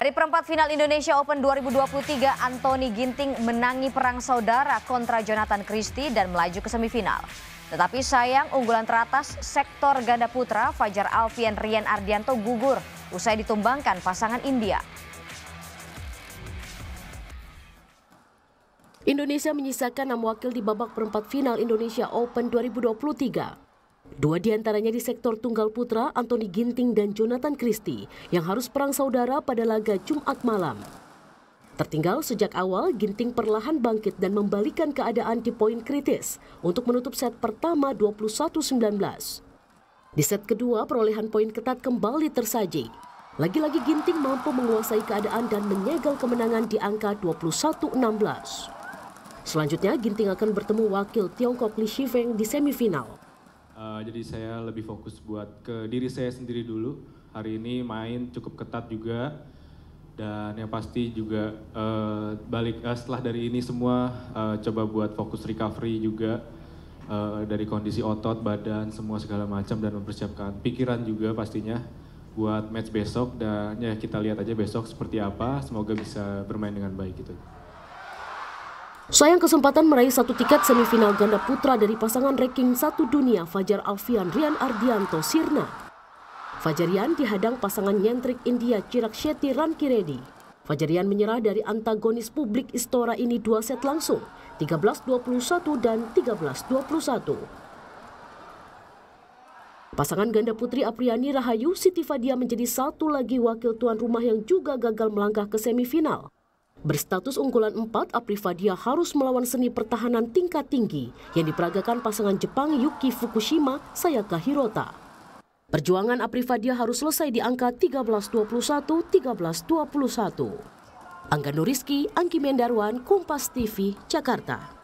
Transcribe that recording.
Dari perempat final Indonesia Open 2023, Anthony Ginting menangi perang saudara kontra Jonathan Christie dan melaju ke semifinal. Tetapi sayang unggulan teratas sektor ganda putra Fajar Alfian Rian Ardianto gugur usai ditumbangkan pasangan India. Indonesia menyisakan enam wakil di babak perempat final Indonesia Open 2023. Dua diantaranya di sektor tunggal putra Anthony Ginting dan Jonathan Christie yang harus perang saudara pada laga Jumat malam. Tertinggal sejak awal, Ginting perlahan bangkit dan membalikan keadaan di poin kritis untuk menutup set pertama 21-19. Di set kedua, perolehan poin ketat kembali tersaji. Lagi-lagi Ginting mampu menguasai keadaan dan menyegel kemenangan di angka 21-16. Selanjutnya, Ginting akan bertemu wakil Tiongkok Li Shifeng di semifinal. Eh, jadi saya lebih fokus buat ke diri saya sendiri dulu. Hari ini main cukup ketat juga dan yang pasti juga uh, balik uh, setelah dari ini semua uh, coba buat fokus recovery juga uh, dari kondisi otot, badan, semua segala macam dan mempersiapkan pikiran juga pastinya buat match besok dan ya kita lihat aja besok seperti apa. Semoga bisa bermain dengan baik gitu. Sayang kesempatan meraih satu tiket semifinal ganda putra dari pasangan ranking satu dunia Fajar Alfian Rian Ardianto Sirna. Fajarian dihadang pasangan nyentrik India Chirak Shetty Rankiredi. Fajarian menyerah dari antagonis publik Istora ini dua set langsung, 13-21 dan 13-21. Pasangan ganda putri Apriani Rahayu Siti Fadia menjadi satu lagi wakil tuan rumah yang juga gagal melangkah ke semifinal. Berstatus unggulan 4, Aprivadia harus melawan seni pertahanan tingkat tinggi yang diperagakan pasangan Jepang Yuki Fukushima Sayaka Hirota. Perjuangan Aprivadia harus selesai di angka 13-21, 13-21. Angga Nuriski, Angki Mendarwan, Kompas TV, Jakarta.